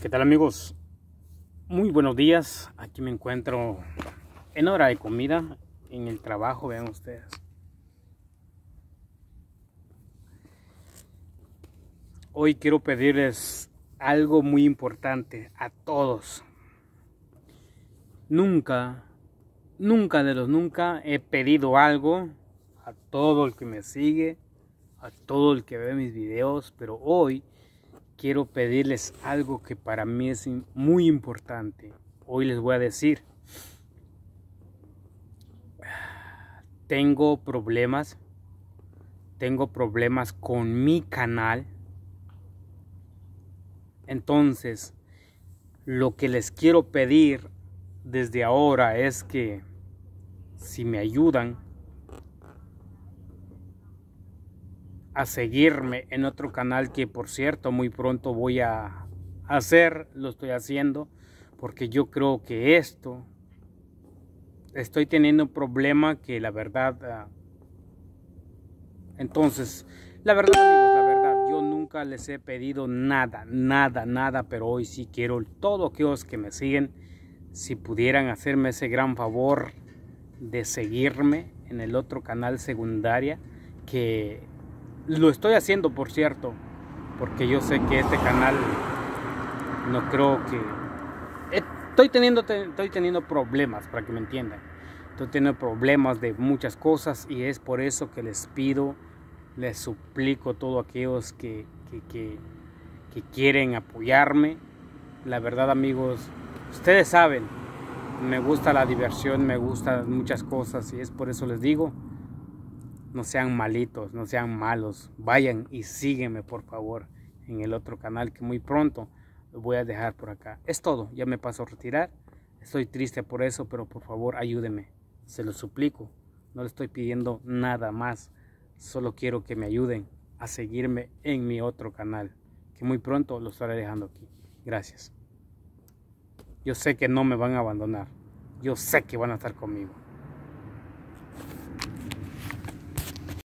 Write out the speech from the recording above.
¿Qué tal amigos? Muy buenos días. Aquí me encuentro en hora de comida, en el trabajo, vean ustedes. Hoy quiero pedirles algo muy importante a todos. Nunca, nunca de los nunca he pedido algo a todo el que me sigue, a todo el que ve mis videos, pero hoy quiero pedirles algo que para mí es muy importante. Hoy les voy a decir, tengo problemas, tengo problemas con mi canal. Entonces, lo que les quiero pedir desde ahora es que si me ayudan, a seguirme en otro canal que por cierto muy pronto voy a hacer, lo estoy haciendo, porque yo creo que esto, estoy teniendo un problema que la verdad, ah, entonces, la verdad amigos, la verdad, yo nunca les he pedido nada, nada, nada, pero hoy sí quiero todo aquellos que me siguen, si pudieran hacerme ese gran favor de seguirme en el otro canal secundaria, que lo estoy haciendo, por cierto, porque yo sé que este canal no creo que... Eh, estoy teniendo, estoy teniendo problemas, para que me entiendan. Estoy teniendo problemas de muchas cosas y es por eso que les pido, les suplico a todos aquellos que, que, que, que quieren apoyarme. La verdad, amigos, ustedes saben, me gusta la diversión, me gustan muchas cosas y es por eso les digo, no sean malitos, no sean malos. Vayan y sígueme, por favor, en el otro canal que muy pronto lo voy a dejar por acá. Es todo, ya me paso a retirar. Estoy triste por eso, pero por favor ayúdeme. Se lo suplico. No le estoy pidiendo nada más. Solo quiero que me ayuden a seguirme en mi otro canal, que muy pronto lo estaré dejando aquí. Gracias. Yo sé que no me van a abandonar. Yo sé que van a estar conmigo.